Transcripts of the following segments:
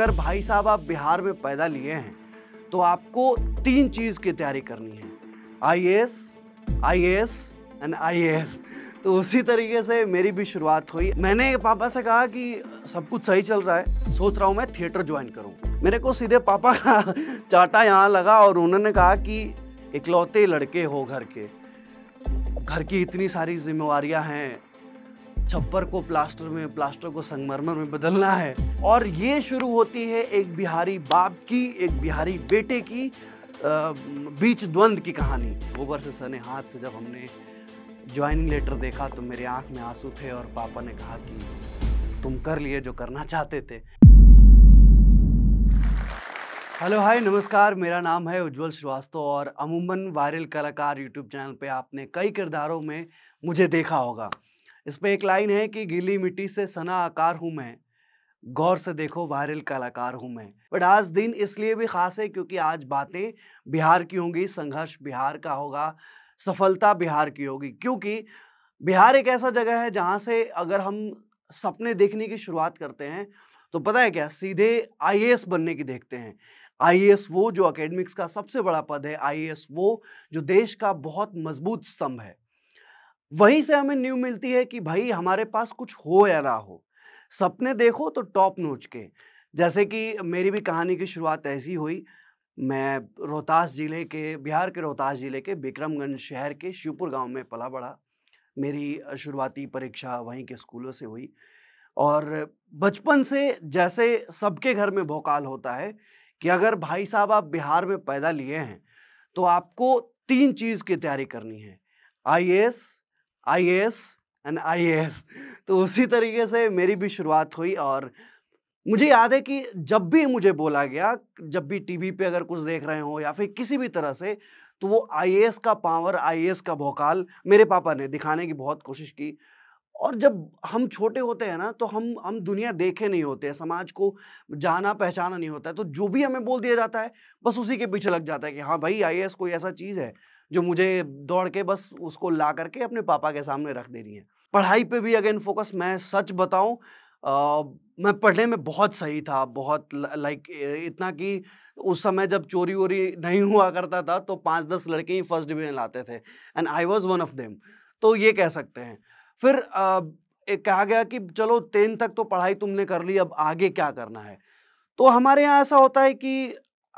अगर भाई साहब आप बिहार में पैदा लिए हैं तो आपको तीन चीज़ की तैयारी करनी है I S I S and I S तो उसी तरीके से मेरी भी शुरुआत हुई मैंने पापा से कहा कि सब कुछ सही चल रहा है सोच रहा हूँ मैं थिएटर ज्वाइन करूँ मेरे को सीधे पापा का चाटा यहाँ लगा और उन्होंने कहा कि इकलौते लड़के हो घर के घर की इतनी सारी जिम्मेवार हैं छप्पर को प्लास्टर में प्लास्टर को संगमरमर में बदलना है और ये शुरू होती है एक बिहारी बाप की एक बिहारी बेटे की बीच द्वंद की कहानी गोबर से सने हाथ से जब हमने ज्वाइनिंग लेटर देखा तो मेरे आंख में आंसू थे और पापा ने कहा कि तुम कर लिए जो करना चाहते थे हेलो हाय नमस्कार मेरा नाम है उज्जवल श्रीवास्तव और अमूमन वायरल कलाकार यूट्यूब चैनल पे आपने कई किरदारों में मुझे देखा होगा इस पर एक लाइन है कि गीली मिट्टी से सना आकार हूँ मैं गौर से देखो वायरल कलाकार हूँ मैं बट आज दिन इसलिए भी ख़ास है क्योंकि आज बातें बिहार की होंगी संघर्ष बिहार का होगा सफलता बिहार की होगी क्योंकि बिहार एक ऐसा जगह है जहाँ से अगर हम सपने देखने की शुरुआत करते हैं तो पता है क्या सीधे आई बनने की देखते हैं आई वो जो अकेडमिक्स का सबसे बड़ा पद है आई वो जो देश का बहुत मजबूत स्तंभ है वहीं से हमें न्यू मिलती है कि भाई हमारे पास कुछ हो या ना हो सपने देखो तो टॉप नोच के जैसे कि मेरी भी कहानी की शुरुआत ऐसी हुई मैं रोहतास ज़िले के बिहार के रोहतास ज़िले के बिक्रमगंज शहर के शिवपुर गांव में पला बढ़ा मेरी शुरुआती परीक्षा वहीं के स्कूलों से हुई और बचपन से जैसे सबके घर में भोकाल होता है कि अगर भाई साहब आप बिहार में पैदा लिए हैं तो आपको तीन चीज़ की तैयारी करनी है आई आई एंड आई तो उसी तरीके से मेरी भी शुरुआत हुई और मुझे याद है कि जब भी मुझे बोला गया जब भी टीवी पे अगर कुछ देख रहे हो या फिर किसी भी तरह से तो वो आई का पावर आई का भोकाल मेरे पापा ने दिखाने की बहुत कोशिश की और जब हम छोटे होते हैं ना तो हम हम दुनिया देखे नहीं होते हैं समाज को जाना पहचाना नहीं होता है तो जो भी हमें बोल दिया जाता है बस उसी के पीछे लग जाता है कि हाँ भाई आई कोई ऐसा चीज़ है जो मुझे दौड़ के बस उसको ला करके अपने पापा के सामने रख दे रही हैं पढ़ाई पे भी अगेन फोकस मैं सच बताऊँ मैं पढ़ने में बहुत सही था बहुत लाइक इतना कि उस समय जब चोरी वोरी नहीं हुआ करता था तो पाँच दस लड़के ही फर्स्ट डिवीजन लाते थे and I was one of them तो ये कह सकते हैं फिर एक कहा गया कि चलो टेन तक तो पढ़ाई तुमने कर ली अब आगे क्या करना है तो हमारे यहाँ ऐसा होता है कि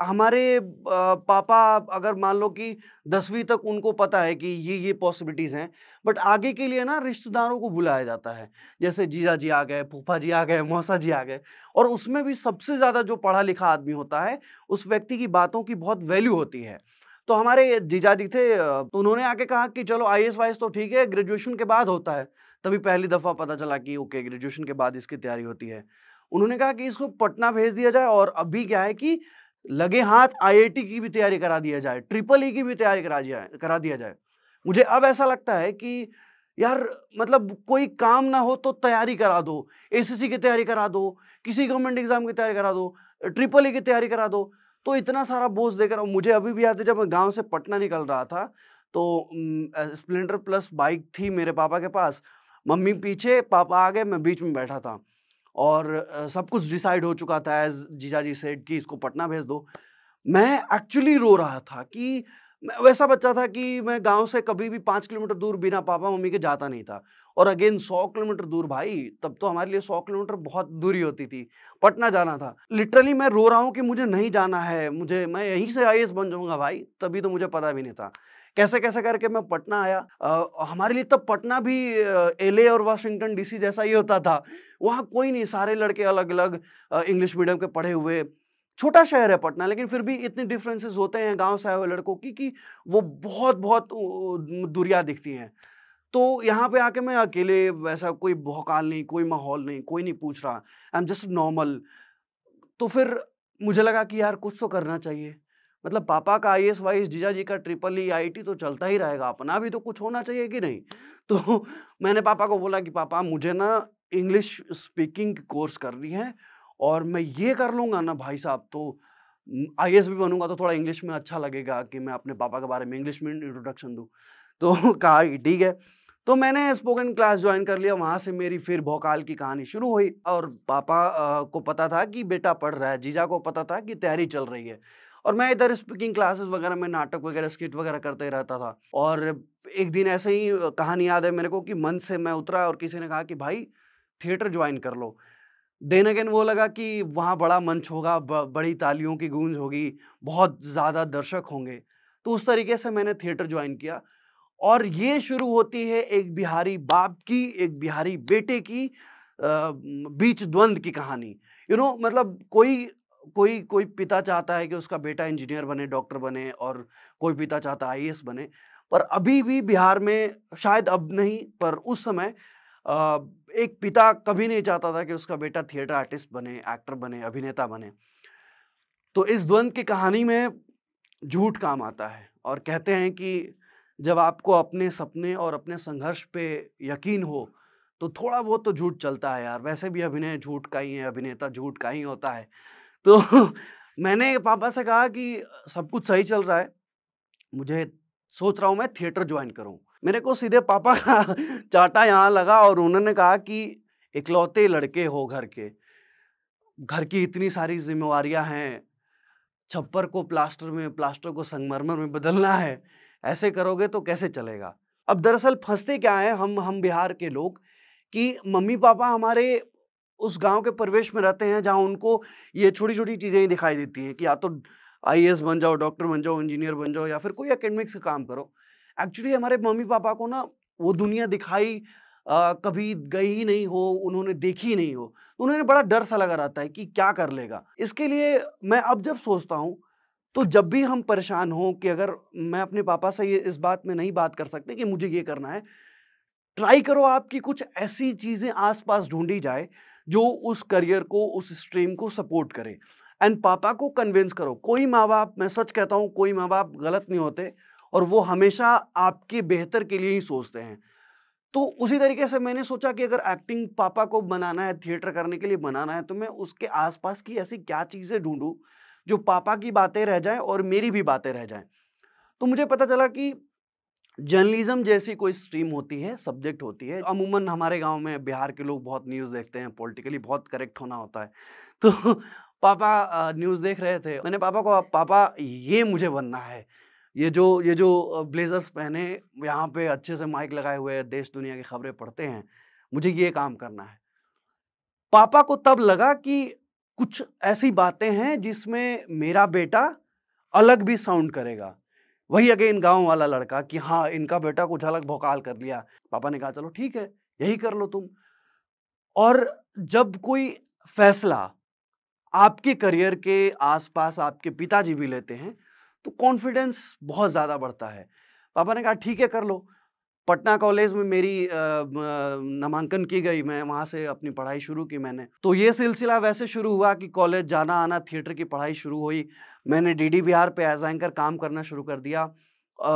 हमारे पापा अगर मान लो कि दसवीं तक उनको पता है कि ये ये पॉसिबिलिटीज़ हैं बट आगे के लिए ना रिश्तेदारों को बुलाया जाता है जैसे जीजा जी आ गए फूफा जी आ गए मौसा जी आ गए और उसमें भी सबसे ज़्यादा जो पढ़ा लिखा आदमी होता है उस व्यक्ति की बातों की बहुत वैल्यू होती है तो हमारे जीजा जी थे तो उन्होंने आके कहा कि चलो आई एस तो ठीक है ग्रेजुएशन के बाद होता है तभी पहली दफ़ा पता चला कि ओके ग्रेजुएशन के बाद इसकी तैयारी होती है उन्होंने कहा कि इसको पटना भेज दिया जाए और अभी क्या है कि लगे हाथ आईआईटी की भी तैयारी करा दिया जाए ट्रिपल ई की भी तैयारी करा दिया करा दिया जाए मुझे अब ऐसा लगता है कि यार मतलब कोई काम ना हो तो तैयारी करा दो एसएससी की तैयारी करा दो किसी गवर्नमेंट एग्जाम की तैयारी करा दो ट्रिपल ई की तैयारी करा दो तो इतना सारा बोझ देकर मुझे अभी भी याद है जब मैं गाँव से पटना निकल रहा था तो स्प्लेंडर प्लस बाइक थी मेरे पापा के पास मम्मी पीछे पापा आगे मैं बीच में बैठा था और सब कुछ डिसाइड हो चुका था एज जीजा जी सेड कि इसको पटना भेज दो मैं एक्चुअली रो रहा था कि वैसा बच्चा था कि मैं गांव से कभी भी पाँच किलोमीटर दूर बिना पापा मम्मी के जाता नहीं था और अगेन सौ किलोमीटर दूर भाई तब तो हमारे लिए सौ किलोमीटर बहुत दूरी होती थी पटना जाना था लिटरली मैं रो रहा हूँ कि मुझे नहीं जाना है मुझे मैं यहीं से आई बन जाऊँगा भाई तभी तो मुझे पता भी नहीं था कैसे कैसे करके मैं पटना आया आ, हमारे लिए तब तो पटना भी एलए और वाशिंगटन डीसी जैसा ही होता था वहाँ कोई नहीं सारे लड़के अलग अलग इंग्लिश मीडियम के पढ़े हुए छोटा शहर है पटना लेकिन फिर भी इतने डिफरेंसेस होते हैं गांव से आए हुए लड़कों की कि वो बहुत बहुत दुरिया दिखती हैं तो यहाँ पे आके मैं अकेले वैसा कोई भौकाल नहीं कोई माहौल नहीं कोई नहीं पूछ रहा आई एम जस्ट नॉर्मल तो फिर मुझे लगा कि यार कुछ तो करना चाहिए मतलब पापा का आई एस वाई जीजा जी का ट्रिपल ई आई टी तो चलता ही रहेगा अपना भी तो कुछ होना चाहिए कि नहीं तो मैंने पापा को बोला कि पापा मुझे ना इंग्लिश स्पीकिंग कोर्स करनी है और मैं ये कर लूँगा ना भाई साहब तो आई भी बनूंगा तो थोड़ा इंग्लिश में अच्छा लगेगा कि मैं अपने पापा के बारे में इंग्लिश में इंट्रोडक्शन दूँ तो कहा कि ठीक है तो मैंने स्पोकन क्लास ज्वाइन कर लिया वहाँ से मेरी फिर भोकाल की कहानी शुरू हुई और पापा को पता था कि बेटा पढ़ रहा है जीजा को पता था कि तैयारी चल रही है और मैं इधर स्पीकिंग क्लासेस वगैरह में नाटक वगैरह स्किट वगैरह करते रहता था और एक दिन ऐसे ही कहानी याद है मेरे को कि मन से मैं उतरा और किसी ने कहा कि भाई थिएटर ज्वाइन कर लो देन अगेन वो लगा कि वहाँ बड़ा मंच होगा बड़ी तालियों की गूंज होगी बहुत ज़्यादा दर्शक होंगे तो उस तरीके से मैंने थिएटर ज्वाइन किया और ये शुरू होती है एक बिहारी बाप की एक बिहारी बेटे की बीच द्वंद्व की कहानी यू you नो know, मतलब कोई कोई कोई पिता चाहता है कि उसका बेटा इंजीनियर बने डॉक्टर बने और कोई पिता चाहता है आई बने पर अभी भी बिहार में शायद अब नहीं पर उस समय एक पिता कभी नहीं चाहता था कि उसका बेटा थिएटर आर्टिस्ट बने एक्टर बने अभिनेता बने तो इस द्वंद की कहानी में झूठ काम आता है और कहते हैं कि जब आपको अपने सपने और अपने संघर्ष पे यकीन हो तो थोड़ा बहुत तो झूठ चलता है यार वैसे भी अभिनय झूठ का ही है अभिनेता झूठ का ही होता है तो मैंने पापा से कहा कि सब कुछ सही चल रहा है मुझे सोच रहा हूँ मैं थिएटर ज्वाइन करूँ मेरे को सीधे पापा का चाटा यहाँ लगा और उन्होंने कहा कि इकलौते लड़के हो घर के घर की इतनी सारी जिम्मेवारियाँ हैं छप्पर को प्लास्टर में प्लास्टर को संगमरमर में बदलना है ऐसे करोगे तो कैसे चलेगा अब दरअसल फंसते क्या है हम हम बिहार के लोग कि मम्मी पापा हमारे उस गांव के प्रवेश में रहते हैं जहां उनको ये छोटी छोटी चीज़ें ही दिखाई देती हैं कि या तो आई बन जाओ डॉक्टर बन जाओ इंजीनियर बन जाओ या फिर कोई एकेडमिक्स का काम करो एक्चुअली हमारे मम्मी पापा को ना वो दुनिया दिखाई आ, कभी गई ही नहीं हो उन्होंने देखी ही नहीं हो तो उन्होंने बड़ा डर सा लगा रहता है कि क्या कर लेगा इसके लिए मैं अब जब सोचता हूँ तो जब भी हम परेशान हों कि अगर मैं अपने पापा से ये इस बात में नहीं बात कर सकते कि मुझे ये करना है ट्राई करो आपकी कुछ ऐसी चीज़ें आसपास ढूंढी जाए जो उस करियर को उस स्ट्रीम को सपोर्ट करे एंड पापा को कन्विंस करो कोई माँ बाप मैं सच कहता हूँ कोई माँ बाप गलत नहीं होते और वो हमेशा आपके बेहतर के लिए ही सोचते हैं तो उसी तरीके से मैंने सोचा कि अगर एक्टिंग पापा को बनाना है थिएटर करने के लिए बनाना है तो मैं उसके आसपास की ऐसी क्या चीज़ें ढूंढूं जो पापा की बातें रह जाएं और मेरी भी बातें रह जाएं तो मुझे पता चला कि जर्नलिज्म जैसी कोई स्ट्रीम होती है सब्जेक्ट होती है अमूमन हमारे गांव में बिहार के लोग बहुत न्यूज़ देखते हैं पॉलिटिकली बहुत करेक्ट होना होता है तो पापा न्यूज़ देख रहे थे मैंने पापा को पापा ये मुझे बनना है ये जो ये जो ब्लेजर्स पहने यहाँ पे अच्छे से माइक लगाए हुए देश दुनिया की खबरें पढ़ते हैं मुझे ये काम करना है पापा को तब लगा कि कुछ ऐसी बातें हैं जिसमें मेरा बेटा अलग भी साउंड करेगा वही अगेन गांव वाला लड़का कि हाँ इनका बेटा कुछ अलग भोकाल कर लिया पापा ने कहा चलो ठीक है यही कर लो तुम और जब कोई फैसला आपके करियर के आसपास आपके पिताजी भी लेते हैं तो कॉन्फिडेंस बहुत ज़्यादा बढ़ता है पापा ने कहा ठीक है कर लो पटना कॉलेज में मेरी नामांकन की गई मैं वहाँ से अपनी पढ़ाई शुरू की मैंने तो ये सिलसिला वैसे शुरू हुआ कि कॉलेज जाना आना थिएटर की पढ़ाई शुरू हुई मैंने डी डी बिहार पर एज एंकर काम करना शुरू कर दिया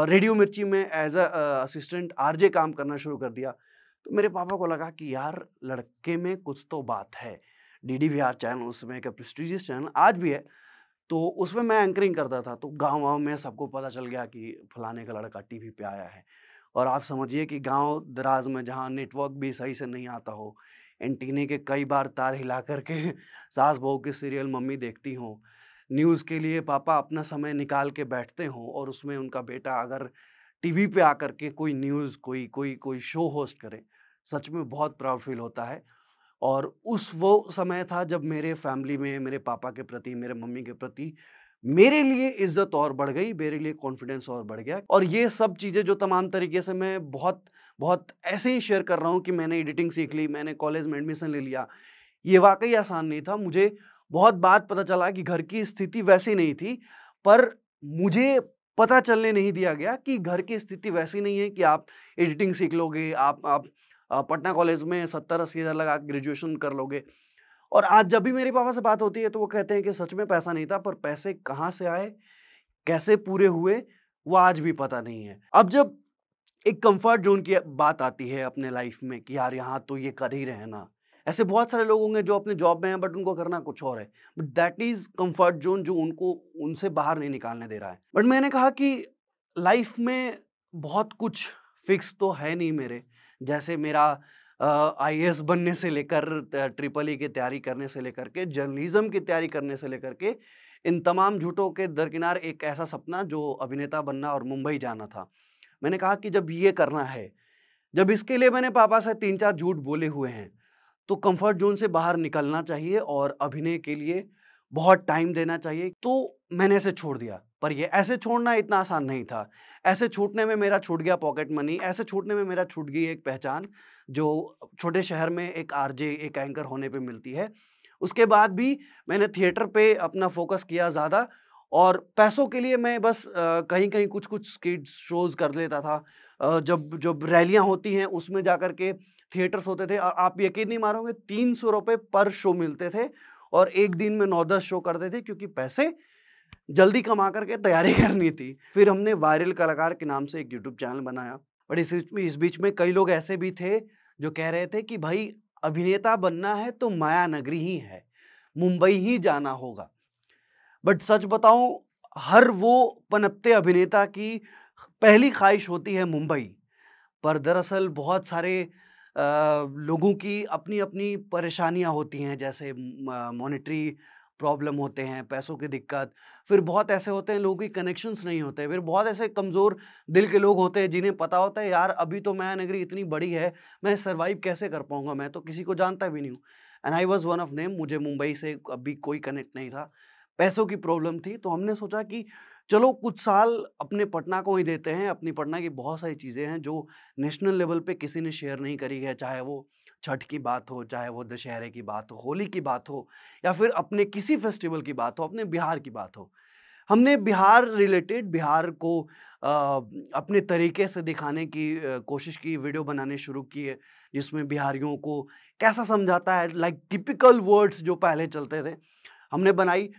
रेडियो मिर्ची में एज अ असिस्टेंट जे काम करना शुरू कर दिया तो मेरे पापा को लगा कि यार लड़के में कुछ तो बात है डी डी बिहार चैनल उसमें का प्रेस्टिजियस चैनल आज भी है तो उसमें मैं एंकरिंग करता था तो गाँव वाँव में सबको पता चल गया कि फलाने का लड़का टी वी पर आया है और आप समझिए कि गांव दराज में जहाँ नेटवर्क भी सही से नहीं आता हो एंटीने के कई बार तार हिला करके सास बहू के सीरियल मम्मी देखती हूँ न्यूज़ के लिए पापा अपना समय निकाल के बैठते हों और उसमें उनका बेटा अगर टीवी पे आकर के कोई न्यूज़ कोई कोई कोई शो होस्ट करे सच में बहुत प्राउड फील होता है और उस वो समय था जब मेरे फैमिली में मेरे पापा के प्रति मेरे मम्मी के प्रति मेरे लिए इज्जत और बढ़ गई मेरे लिए कॉन्फिडेंस और बढ़ गया और ये सब चीज़ें जो तमाम तरीके से मैं बहुत बहुत ऐसे ही शेयर कर रहा हूँ कि मैंने एडिटिंग सीख ली मैंने कॉलेज में एडमिशन ले लिया ये वाकई आसान नहीं था मुझे बहुत बात पता चला कि घर की स्थिति वैसी नहीं थी पर मुझे पता चलने नहीं दिया गया कि घर की स्थिति वैसी नहीं है कि आप एडिटिंग सीख लोगे आप आप पटना कॉलेज में सत्तर अस्सी हज़ार लगा ग्रेजुएशन कर लोगे और आज जब भी मेरे पापा से बात होती है तो वो कहते हैं कि सच में पैसा नहीं था पर पैसे कहाँ से आए कैसे पूरे हुए वो आज भी पता नहीं है अब जब एक कंफर्ट जोन की बात आती है अपने लाइफ में कि यार यहाँ तो ये कर ही रहे ना ऐसे बहुत सारे लोग होंगे जो अपने जॉब में हैं बट उनको करना कुछ और है but that is comfort zone जो उनको उनसे बाहर नहीं निकालने दे रहा है बट मैंने कहा कि लाइफ में बहुत कुछ फिक्स तो है नहीं मेरे जैसे मेरा आई uh, बनने से लेकर ट्रिपल ई की तैयारी करने से लेकर के जर्नलिज्म की तैयारी करने से लेकर के इन तमाम झूठों के दरकिनार एक ऐसा सपना जो अभिनेता बनना और मुंबई जाना था मैंने कहा कि जब ये करना है जब इसके लिए मैंने पापा से तीन चार झूठ बोले हुए हैं तो कंफर्ट जोन से बाहर निकलना चाहिए और अभिनय के लिए बहुत टाइम देना चाहिए तो मैंने ऐसे छोड़ दिया पर ये ऐसे छोड़ना इतना आसान नहीं था ऐसे छूटने में मेरा छूट गया पॉकेट मनी ऐसे छूटने में मेरा छूट गई एक पहचान जो छोटे शहर में एक आरजे एक एंकर होने पे मिलती है उसके बाद भी मैंने थिएटर पे अपना फोकस किया ज़्यादा और पैसों के लिए मैं बस कहीं कहीं कुछ कुछ स्किट शोज़ कर लेता था आ, जब जब रैलियाँ होती हैं उसमें जा कर के थिएटर्स होते थे और आप यकीन नहीं मारोगे तीन सौ रुपये पर शो मिलते थे और एक दिन में नौ दस शो करते थे क्योंकि पैसे जल्दी कमा करके तैयारी करनी थी फिर हमने वायरल कलाकार के नाम से एक यूट्यूब चैनल बनाया और इस इस बीच में कई लोग ऐसे भी थे जो कह रहे थे कि भाई अभिनेता बनना है तो माया नगरी ही है मुंबई ही जाना होगा बट सच बताऊं हर वो पनपते अभिनेता की पहली ख्वाहिश होती है मुंबई पर दरअसल बहुत सारे लोगों की अपनी अपनी परेशानियां होती हैं जैसे मॉनेटरी प्रॉब्लम होते हैं पैसों की दिक्कत फिर बहुत ऐसे होते हैं लोगों की कनेक्शंस नहीं होते फिर बहुत ऐसे कमज़ोर दिल के लोग होते हैं जिन्हें पता होता है यार अभी तो मैं नगरी इतनी बड़ी है मैं सर्वाइव कैसे कर पाऊँगा मैं तो किसी को जानता भी नहीं हूँ and I was one of name मुझे मुंबई से अभी कोई कनेक्ट नहीं था पैसों की प्रॉब्लम थी तो हमने सोचा कि चलो कुछ साल अपने पटना को ही देते हैं अपनी पटना की बहुत सारी चीज़ें हैं जो नेशनल लेवल पे किसी ने शेयर नहीं करी है चाहे वो छठ की बात हो चाहे वो दशहरे की बात हो होली की बात हो या फिर अपने किसी फेस्टिवल की बात हो अपने बिहार की बात हो हमने बिहार रिलेटेड बिहार को आ, अपने तरीके से दिखाने की आ, कोशिश की वीडियो बनाने शुरू किए जिसमें बिहारियों को कैसा समझाता है लाइक टिपिकल वर्ड्स जो पहले चलते थे हमने बनाई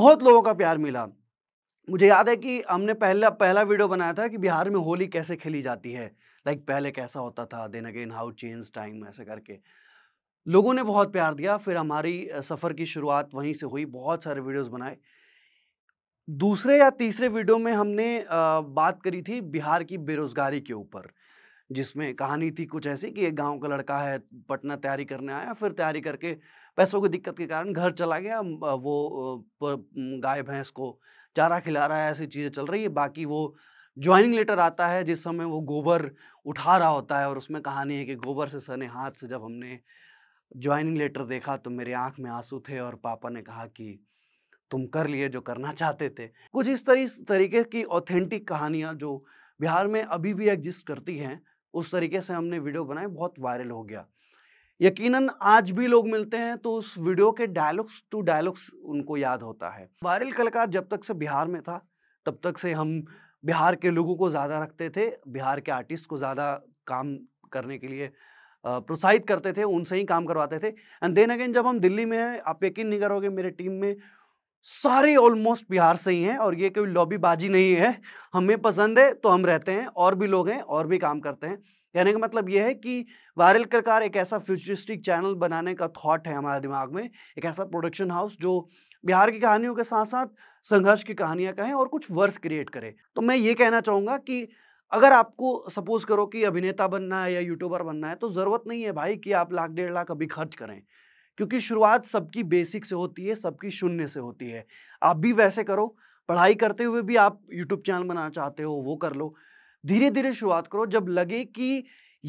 बहुत लोगों का प्यार मिला मुझे याद है कि हमने पहला पहला वीडियो बनाया था कि बिहार में होली कैसे खेली जाती है लाइक like पहले कैसा होता था then again how change time ऐसे करके लोगों ने बहुत प्यार दिया फिर हमारी सफ़र की शुरुआत वहीं से हुई बहुत सारे वीडियोस बनाए दूसरे या तीसरे वीडियो में हमने बात करी थी बिहार की बेरोज़गारी के ऊपर जिसमें कहानी थी कुछ ऐसी कि एक गांव का लड़का है पटना तैयारी करने आया फिर तैयारी करके पैसों की दिक्कत के कारण घर चला गया वो गाय भैंस को चारा खिला रहा है ऐसी चीज़ें चल रही है बाकी वो ज्वाइनिंग लेटर आता है जिस समय वो गोबर उठा रहा होता है और उसमें कहानी है कि गोबर से सने हाथ से जब हमने ज्वाइनिंग लेटर देखा तो मेरे आँख में आंसू थे और पापा ने कहा कि तुम कर लिए जो करना चाहते थे कुछ इस तरी तरीके की ऑथेंटिक कहानियाँ जो बिहार में अभी भी एग्जिस्ट करती हैं उस तरीके से हमने वीडियो बनाए बहुत वायरल हो गया यकीनन आज भी लोग मिलते हैं तो उस वीडियो के डायलॉग्स टू डायलॉग्स उनको याद होता है वायरल कलाकार जब तक से बिहार में था तब तक से हम बिहार के लोगों को ज़्यादा रखते थे बिहार के आर्टिस्ट को ज़्यादा काम करने के लिए प्रोत्साहित करते थे उनसे ही काम करवाते थे एंड देन अगेन जब हम दिल्ली में हैं आप यकीन नहीं करोगे मेरे टीम में सारे ऑलमोस्ट बिहार से ही हैं और ये कोई लॉबीबाजी नहीं है हमें पसंद है तो हम रहते हैं और भी लोग हैं और भी काम करते हैं कहने का मतलब यह है कि वायरल करकार एक ऐसा फ्यूचरिस्टिक चैनल बनाने का थॉट है हमारे दिमाग में एक ऐसा प्रोडक्शन हाउस जो बिहार की कहानियों के साथ साथ संघर्ष की कहानियाँ कहें और कुछ वर्थ क्रिएट करें तो मैं ये कहना चाहूँगा कि अगर आपको सपोज करो कि अभिनेता बनना है या यूट्यूबर बनना है तो ज़रूरत नहीं है भाई कि आप लाख डेढ़ लाख अभी खर्च करें क्योंकि शुरुआत सबकी बेसिक से होती है सबकी शून्य से होती है आप भी वैसे करो पढ़ाई करते हुए भी आप यूट्यूब चैनल बनाना चाहते हो वो कर लो धीरे धीरे शुरुआत करो जब लगे कि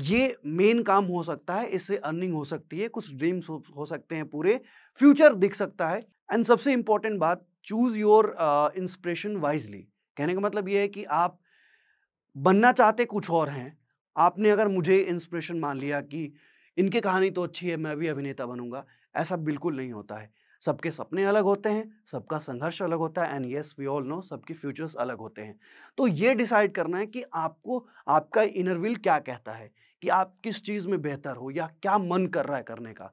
ये मेन काम हो सकता है इससे अर्निंग हो सकती है कुछ ड्रीम्स हो, हो सकते हैं पूरे फ्यूचर दिख सकता है एंड सबसे इंपॉर्टेंट बात चूज़ योर इंस्पिरेशन वाइजली कहने का मतलब ये है कि आप बनना चाहते कुछ और हैं आपने अगर मुझे इंस्पिरेशन मान लिया कि इनकी कहानी तो अच्छी है मैं भी अभिनेता बनूंगा ऐसा बिल्कुल नहीं होता है सबके सपने अलग होते हैं सबका संघर्ष अलग होता है and yes we all know सबके फ्यूचर्स अलग होते हैं तो ये डिसाइड करना है कि आपको आपका इनर विल क्या कहता है कि आप किस चीज़ में बेहतर हो या क्या मन कर रहा है करने का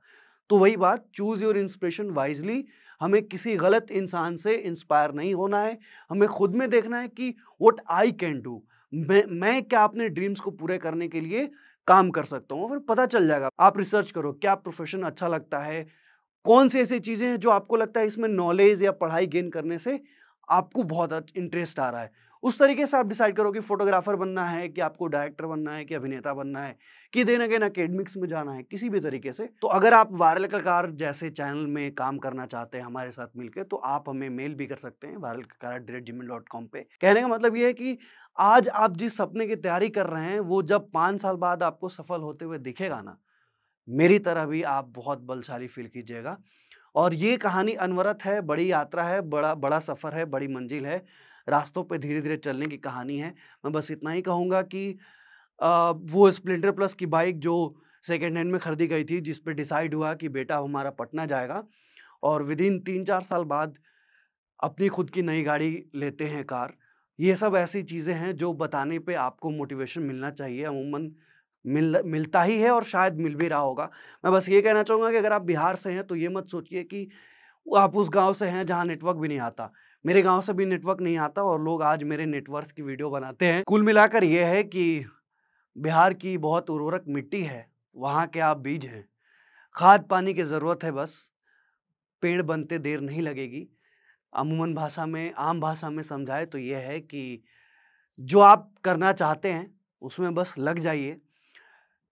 तो वही बात चूज़ योर इंस्पिरेशन वाइजली हमें किसी गलत इंसान से इंस्पायर नहीं होना है हमें खुद में देखना है कि वट आई कैन डू मैं मैं क्या अपने ड्रीम्स को पूरे करने के लिए काम कर सकता हूँ फिर पता चल जाएगा आप रिसर्च करो क्या प्रोफेशन अच्छा लगता है कौन सी ऐसी चीज़ें हैं जो आपको लगता है इसमें नॉलेज या पढ़ाई गेन करने से आपको बहुत इंटरेस्ट आ रहा है उस तरीके से आप डिसाइड करो कि फोटोग्राफर बनना है कि आपको डायरेक्टर बनना है कि अभिनेता बनना है कि देन अगेन अकेडमिक्स में जाना है किसी भी तरीके से तो अगर आप वायरल कलाकार जैसे चैनल में काम करना चाहते हैं हमारे साथ मिलकर तो आप हमें मेल भी कर सकते हैं वायरल कलाकार डेट मेल डॉट कॉम पर कहने का मतलब ये है कि आज आप जिस सपने की तैयारी कर रहे हैं वो जब पाँच साल बाद आपको सफल होते हुए दिखेगा ना मेरी तरह भी आप बहुत बलशाली फील कीजिएगा और ये कहानी अनवरत है बड़ी यात्रा है बड़ा बड़ा सफ़र है बड़ी मंजिल है रास्तों पे धीरे धीरे चलने की कहानी है मैं बस इतना ही कहूँगा कि आ, वो स्प्लेंडर प्लस की बाइक जो सेकेंड हैंड में ख़रीदी गई थी जिस पर डिसाइड हुआ कि बेटा हमारा पटना जाएगा और विद इन तीन चार साल बाद अपनी खुद की नई गाड़ी लेते हैं कार ये सब ऐसी चीज़ें हैं जो बताने पे आपको मोटिवेशन मिलना चाहिए अमूमन मिल मिलता ही है और शायद मिल भी रहा होगा मैं बस ये कहना चाहूँगा कि अगर आप बिहार से हैं तो ये मत सोचिए कि आप उस गांव से हैं जहां नेटवर्क भी नहीं आता मेरे गांव से भी नेटवर्क नहीं आता और लोग आज मेरे नेटवर्क की वीडियो बनाते हैं कुल मिलाकर यह है कि बिहार की बहुत उर्वरक मिट्टी है वहाँ के आप बीज हैं खाद पानी की ज़रूरत है बस पेड़ बनते देर नहीं लगेगी अमूमन भाषा में आम भाषा में समझाए तो यह है कि जो आप करना चाहते हैं उसमें बस लग जाइए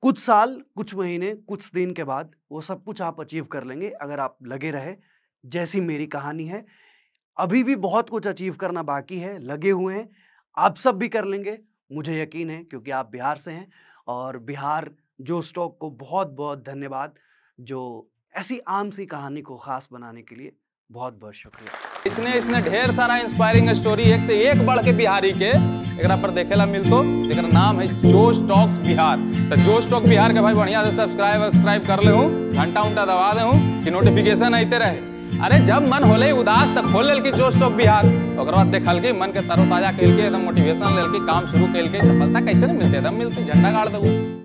कुछ साल कुछ महीने कुछ दिन के बाद वो सब कुछ आप अचीव कर लेंगे अगर आप लगे रहे जैसी मेरी कहानी है अभी भी बहुत कुछ अचीव करना बाकी है लगे हुए हैं आप सब भी कर लेंगे मुझे यकीन है क्योंकि आप बिहार से हैं और बिहार जो स्टॉक को बहुत बहुत धन्यवाद जो ऐसी आम सी कहानी को ख़ास बनाने के लिए बहुत बहुत शुक्रिया इसने इसने ढेर सारा इंस्पायरिंग स्टोरी एक से एक बढ़ के बिहारी के एक पर देखे ला मिलतो एक नाम है जोश टॉक्स बिहार तो जोश टॉक बिहार के भाई बढ़िया से सब्सक्राइब वब्सक्राइब कर ले घंटा उंटा दबा दे कि नोटिफिकेशन आते रहे अरे जब मन होले उदास तब खोल लेल की जोश टॉक बिहार तो मन के तरोताजा कल के एकदम मोटिवेशन लेल लेलकी काम शुरू कल के सफलता कैसे ना मिलते एकदम मिलती झंडा गाड़ दू